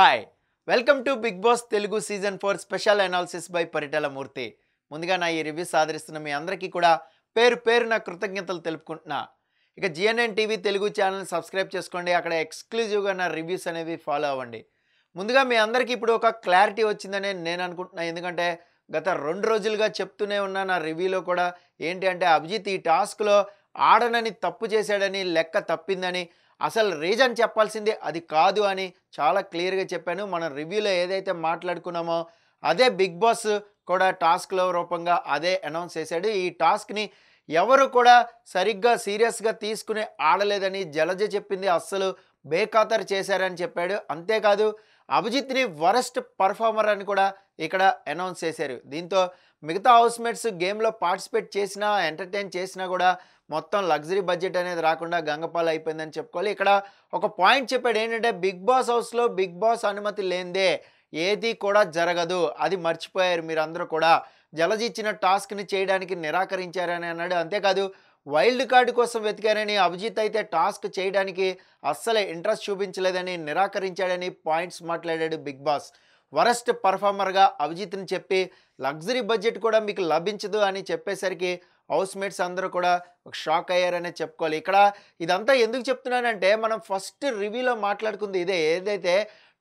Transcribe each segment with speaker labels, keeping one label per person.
Speaker 1: Hi welcome to Bigg Boss Telugu season four special analysis by Murthy ముందుగా నా ఈ reviews ఆదరిస్తున్న మీ అందరికీ కూడా పేరు పేరు నా కృతజ్ఞతలు తెలుపుకుంటున్నా ఇక GNN TV Telugu channel subscribe చేసుకోండి అక్కడ ఎక్స్క్లూజివ్గా నా రివ్యూస్ అనేవి ఫాలో అవ్వండి ముందుగా మీ అందరికీ ఇప్పుడు ఒక క్లారిటీ వచ్చిందనే నేను అనుకుంటున్నా ఎందుకంటే గత రెండు రోజులుగా చెప్తూనే ఉన్న నా రివ్యూలో కూడా ఏంటి అంటే అభిజిత్ ఈ టాస్క్లో ఆడనని తప్పు చేశాడని లెక్క తప్పిందని అసలు రీజన్ చెప్పాల్సిందే అది కాదు అని చాలా క్లియర్గా చెప్పాను మనం రివ్యూలో ఏదైతే మాట్లాడుకున్నామో అదే బిగ్ బాస్ కూడా టాస్క్లో రూపంగా అదే అనౌన్స్ చేశాడు ఈ టాస్క్ని ఎవరు కూడా సరిగ్గా సీరియస్గా తీసుకుని ఆడలేదని జలజ చెప్పింది అస్సలు బేఖాతరు చేశారని చెప్పాడు అంతేకాదు అభిజిత్ని వరస్ట్ పర్ఫార్మర్ అని కూడా ఇక్కడ అనౌన్స్ చేశారు దీంతో మిగతా హౌస్మేట్స్ గేమ్లో పార్టిసిపేట్ చేసినా ఎంటర్టైన్ చేసినా కూడా మొత్తం లగ్జరీ బడ్జెట్ అనేది రాకుండా గంగపాల్ అయిపోయిందని చెప్పుకోవాలి ఇక్కడ ఒక పాయింట్ చెప్పాడు ఏంటంటే బిగ్ బాస్ హౌస్లో బిగ్ బాస్ అనుమతి లేనిదే ఏది కూడా జరగదు అది మర్చిపోయారు మీరందరూ కూడా జలజ్ ఇచ్చిన టాస్క్ని చేయడానికి నిరాకరించారని అన్నాడు అంతేకాదు వైల్డ్ కార్డు కోసం వెతికారని అభిజిత్ అయితే టాస్క్ చేయడానికి అస్సలే ఇంట్రెస్ట్ చూపించలేదని నిరాకరించాడని పాయింట్స్ మాట్లాడాడు బిగ్ బాస్ వరస్ట్ పర్ఫార్మర్గా అభిజిత్ని చెప్పి లగ్జరీ బడ్జెట్ కూడా మీకు లభించదు అని చెప్పేసరికి హౌస్ మేట్స్ అందరూ కూడా ఒక షాక్ అయ్యారనే చెప్పుకోవాలి ఇక్కడ ఇదంతా ఎందుకు చెప్తున్నానంటే మనం ఫస్ట్ రివ్యూలో మాట్లాడుకుంది ఇదే ఏదైతే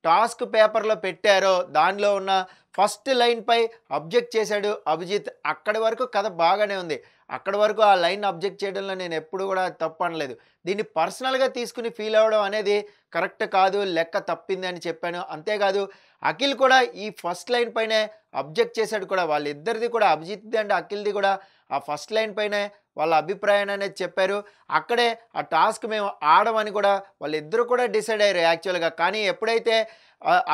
Speaker 1: టాస్క్ పేపర్లో పెట్టారో దానిలో ఉన్న ఫస్ట్ లైన్పై అబ్జెక్ట్ చేశాడు అభిజిత్ అక్కడి వరకు కథ బాగానే ఉంది అక్కడి వరకు ఆ లైన్ అబ్జెక్ట్ చేయడంలో నేను ఎప్పుడు కూడా తప్పు అనలేదు దీన్ని పర్సనల్గా తీసుకుని ఫీల్ అవ్వడం అనేది కరెక్ట్ కాదు లెక్క తప్పింది అని చెప్పాను అంతేకాదు అఖిల్ కూడా ఈ ఫస్ట్ లైన్ పైనే అబ్జెక్ట్ చేశాడు కూడా వాళ్ళిద్దరిది కూడా అభిజిత్ది అండ్ అఖిల్ది కూడా ఆ ఫస్ట్ లైన్ పైనే వాళ్ళ అభిప్రాయాన్ని అనేది చెప్పారు అక్కడే ఆ టాస్క్ మేము ఆడమని కూడా వాళ్ళిద్దరూ కూడా డిసైడ్ అయ్యారు యాక్చువల్గా కానీ ఎప్పుడైతే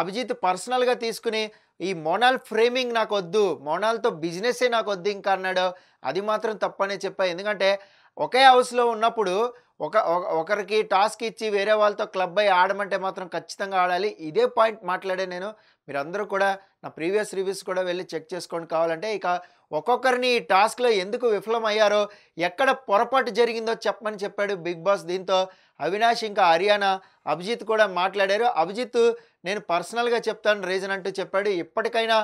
Speaker 1: అభిజిత్ పర్సనల్గా తీసుకుని ఈ మోనాల్ ఫ్రేమింగ్ నాకు వద్దు మోనాల్తో బిజినెస్సే నాకు వద్దు ఇంకా అన్నాడు అది మాత్రం తప్పనే చెప్పా ఎందుకంటే ఒకే హౌస్లో ఉన్నప్పుడు ఒక ఒకరికి టాస్క్ ఇచ్చి వేరే వాళ్ళతో క్లబ్ అయ్యి ఆడమంటే మాత్రం ఖచ్చితంగా ఆడాలి ఇదే పాయింట్ మాట్లాడే నేను మీరందరూ కూడా నా ప్రీవియస్ రివ్యూస్ కూడా వెళ్ళి చెక్ చేసుకోండి కావాలంటే ఇక ఒక్కొక్కరిని ఈ టాస్క్లో ఎందుకు విఫలం అయ్యారో ఎక్కడ పొరపాటు జరిగిందో చెప్పమని చెప్పాడు బిగ్ బాస్ దీంతో అవినాష్ ఇంకా హర్యానా అభిజిత్ కూడా మాట్లాడారు అభిజిత్ నేను పర్సనల్గా చెప్తాను రీజన్ అంటూ చెప్పాడు ఇప్పటికైనా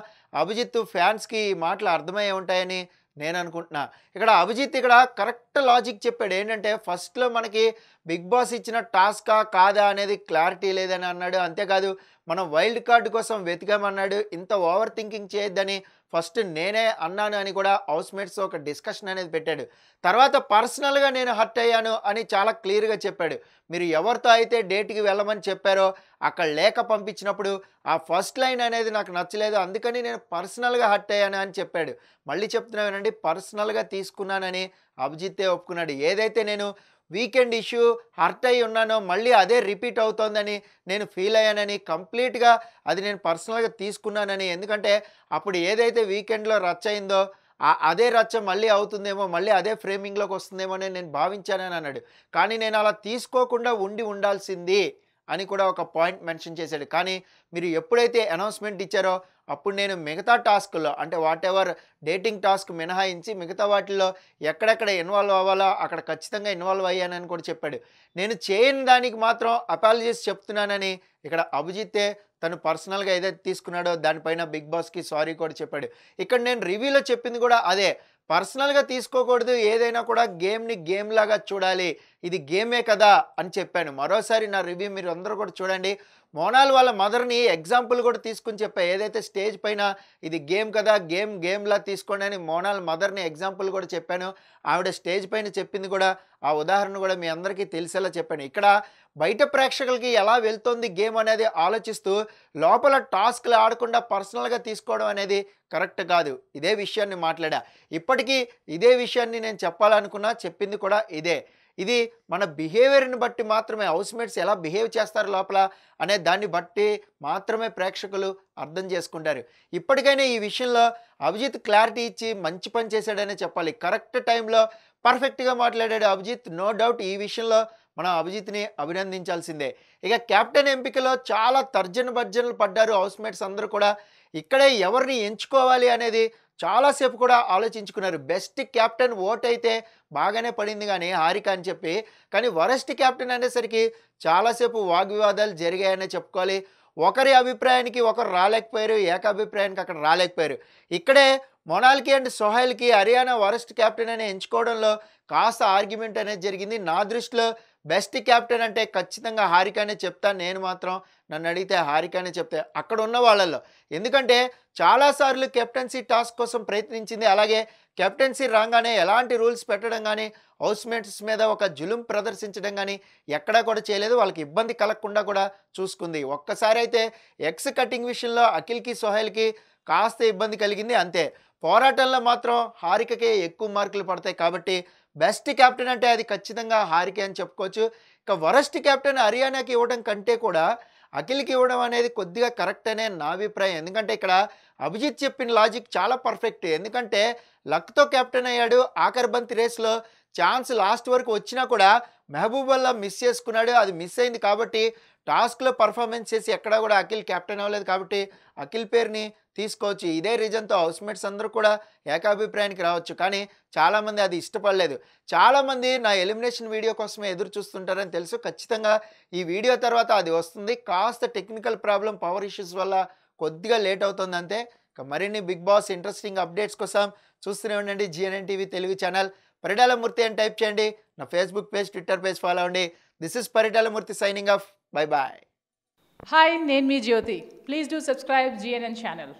Speaker 1: అభిజిత్ ఫ్యాన్స్కి మాటలు అర్థమయ్యే ఉంటాయని నేను అనుకుంటున్నా ఇక్కడ అభిజిత్ ఇక్కడ కరెక్ట్ కరెక్ట్ లాజిక్ చెప్పాడు ఏంటంటే ఫస్ట్లో మనకి బిగ్ బాస్ ఇచ్చిన టాస్కా కాదా అనేది క్లారిటీ లేదని అన్నాడు అంతేకాదు మనం వైల్డ్ కార్డ్ కోసం వెతికామన్నాడు ఇంత ఓవర్ థింకింగ్ చేయొద్దని ఫస్ట్ నేనే అన్నాను అని కూడా హౌస్ మేట్స్ ఒక డిస్కషన్ అనేది పెట్టాడు తర్వాత పర్సనల్గా నేను హర్ట్ అయ్యాను అని చాలా క్లియర్గా చెప్పాడు మీరు ఎవరితో అయితే డేట్కి వెళ్ళమని చెప్పారో అక్కడ లేక పంపించినప్పుడు ఆ ఫస్ట్ లైన్ అనేది నాకు నచ్చలేదు అందుకని నేను పర్సనల్గా హర్ట్ అయ్యాను అని చెప్పాడు మళ్ళీ చెప్తున్నా వినండి పర్సనల్గా తీసుకున్నానని అభిజిత్తే ఒప్పుకున్నాడు ఏదైతే నేను వీకెండ్ ఇష్యూ హర్ట్ అయి ఉన్నానో మళ్ళీ అదే రిపీట్ అవుతోందని నేను ఫీల్ అయ్యానని కంప్లీట్గా అది నేను పర్సనల్గా తీసుకున్నానని ఎందుకంటే అప్పుడు ఏదైతే వీకెండ్లో రచ్చ అయిందో అదే రచ్చ మళ్ళీ అవుతుందేమో మళ్ళీ అదే ఫ్రేమింగ్లోకి వస్తుందేమో అని నేను భావించానని అన్నాడు కానీ నేను అలా తీసుకోకుండా ఉండి ఉండాల్సింది అని కూడా ఒక పాయింట్ మెన్షన్ చేశాడు కానీ మీరు ఎప్పుడైతే అనౌన్స్మెంట్ ఇచ్చారో అప్పుడు నేను మిగతా టాస్క్లో అంటే వాట్ ఎవర్ డేటింగ్ టాస్క్ మినహాయించి మిగతా వాటిల్లో ఎక్కడెక్కడ ఇన్వాల్వ్ అవ్వాలో అక్కడ ఖచ్చితంగా ఇన్వాల్వ్ అయ్యానని కూడా చెప్పాడు నేను చేయని దానికి మాత్రం అపాలజీస్ చెప్తున్నానని ఇక్కడ అభిజితే తను పర్సనల్గా ఏదైతే తీసుకున్నాడో దానిపైన బిగ్ బాస్కి సారీ కూడా చెప్పాడు ఇక్కడ నేను రివ్యూలో చెప్పింది కూడా అదే పర్సనల్గా తీసుకోకూడదు ఏదైనా కూడా గేమ్ని గేమ్ లాగా చూడాలి ఇది గేమే కదా అని చెప్పాను మరోసారి నా రివ్యూ మీరు అందరూ కూడా చూడండి మోనాల్ వాళ్ళ మదర్ని ఎగ్జాంపుల్ కూడా తీసుకుని చెప్పా ఏదైతే స్టేజ్ పైన ఇది గేమ్ కదా గేమ్ గేమ్లా తీసుకోండి అని మోనాల్ మదర్ని ఎగ్జాంపుల్ కూడా చెప్పాను ఆవిడ స్టేజ్ పైన చెప్పింది కూడా ఆ ఉదాహరణ కూడా మీ అందరికీ తెలిసేలా చెప్పాను ఇక్కడ బయట ప్రేక్షకులకి ఎలా వెళ్తుంది గేమ్ అనేది ఆలోచిస్తూ లోపల టాస్క్లు ఆడకుండా పర్సనల్గా తీసుకోవడం అనేది కరెక్ట్ కాదు ఇదే విషయాన్ని మాట్లాడా ఇప్పటికీ ఇదే విషయాన్ని నేను చెప్పాలనుకున్నా చెప్పింది కూడా ఇదే ఇది మన బిహేవియర్ని బట్టి మాత్రమే హౌస్మేట్స్ ఎలా బిహేవ్ చేస్తారు లోపల అనే దాన్ని బట్టి మాత్రమే ప్రేక్షకులు అర్థం చేసుకుంటారు ఇప్పటికైనా ఈ విషయంలో అభిజిత్ క్లారిటీ ఇచ్చి మంచి పని చేశాడనే చెప్పాలి కరెక్ట్ టైంలో పర్ఫెక్ట్గా మాట్లాడాడు అభిజిత్ నో డౌట్ ఈ విషయంలో మనం అభిజిత్ని అభినందించాల్సిందే ఇక కెప్టెన్ ఎంపికలో చాలా తర్జన భర్జనలు పడ్డారు హౌస్మేట్స్ అందరూ కూడా ఇక్కడే ఎవరిని ఎంచుకోవాలి అనేది చాలాసేపు కూడా ఆలోచించుకున్నారు బెస్ట్ కెప్టెన్ ఓట్ అయితే బాగానే పడింది కానీ హారిక అని చెప్పి కానీ వరస్ట్ క్యాప్టెన్ అనేసరికి చాలాసేపు వాగ్వివాదాలు జరిగాయనే చెప్పుకోవాలి ఒకరి అభిప్రాయానికి ఒకరు రాలేకపోయారు ఏకాభిప్రాయానికి అక్కడ రాలేకపోయారు ఇక్కడే మొనాల్కి అండ్ సోహైల్కి హర్యానా వరెస్ట్ కెప్టెన్ అని ఎంచుకోవడంలో కాస్త ఆర్గ్యుమెంట్ అనేది జరిగింది నా దృష్టిలో బెస్ట్ క్యాప్టెన్ అంటే ఖచ్చితంగా హారికనే చెప్తాను నేను మాత్రం నన్ను అడిగితే హారికనే చెప్తే అక్కడ ఉన్న వాళ్ళల్లో ఎందుకంటే చాలాసార్లు కెప్టెన్సీ టాస్క్ కోసం ప్రయత్నించింది అలాగే కెప్టెన్సీ రాగానే ఎలాంటి రూల్స్ పెట్టడం కానీ హౌస్మేట్స్ మీద ఒక జులుం ప్రదర్శించడం కానీ ఎక్కడా కూడా చేయలేదు వాళ్ళకి ఇబ్బంది కలగకుండా కూడా చూసుకుంది ఒక్కసారి అయితే ఎక్స్ కటింగ్ విషయంలో అఖిల్కి సోహెల్కి కాస్త ఇబ్బంది కలిగింది అంతే పోరాటంలో మాత్రం హారికకే ఎక్కువ మార్కులు పడతాయి కాబట్టి బెస్ట్ కెప్టెన్ అంటే అది ఖచ్చితంగా హారికే అని చెప్పుకోవచ్చు ఇక వరస్ట్ కెప్టెన్ హర్యానాకి ఇవ్వడం కంటే కూడా అఖిల్కి ఇవ్వడం అనేది కొద్దిగా కరెక్ట్ అనే నా అభిప్రాయం ఎందుకంటే ఇక్కడ అభిజిత్ చెప్పిన లాజిక్ చాలా పర్ఫెక్ట్ ఎందుకంటే లక్తో కెప్టెన్ అయ్యాడు ఆఖర్ బంతి రేస్లో ఛాన్స్ లాస్ట్ వరకు వచ్చినా కూడా మెహబూబుల్లా వల్ల మిస్ చేసుకున్నాడు అది మిస్ అయింది కాబట్టి టాస్క్లో పర్ఫార్మెన్స్ చేసి ఎక్కడా కూడా అఖిల్ కెప్టెన్ అవ్వలేదు కాబట్టి అఖిల్ పేరుని తీసుకోవచ్చు ఇదే రీజన్తో హౌస్మేట్స్ అందరూ కూడా ఏకాభిప్రాయానికి రావచ్చు కానీ చాలామంది అది ఇష్టపడలేదు చాలామంది నా ఎలిమినేషన్ వీడియో కోసమే ఎదురు చూస్తుంటారని తెలుసు ఖచ్చితంగా ఈ వీడియో తర్వాత అది వస్తుంది కాస్త టెక్నికల్ ప్రాబ్లం పవర్ ఇష్యూస్ వల్ల కొద్దిగా లేట్ అవుతుంది అంతే ఇక మరిన్ని బిగ్ బాస్ ఇంట్రెస్టింగ్ అప్డేట్స్ కోసం చూస్తూనే ఉండండి GNN TV Telugu channel Paritala Murthy అని టైప్ చేయండి నా Facebook page Twitter page follow అవ్వండి this is Paritala Murthy signing off bye bye Hi, name me Jyoti. Please do subscribe GNN channel.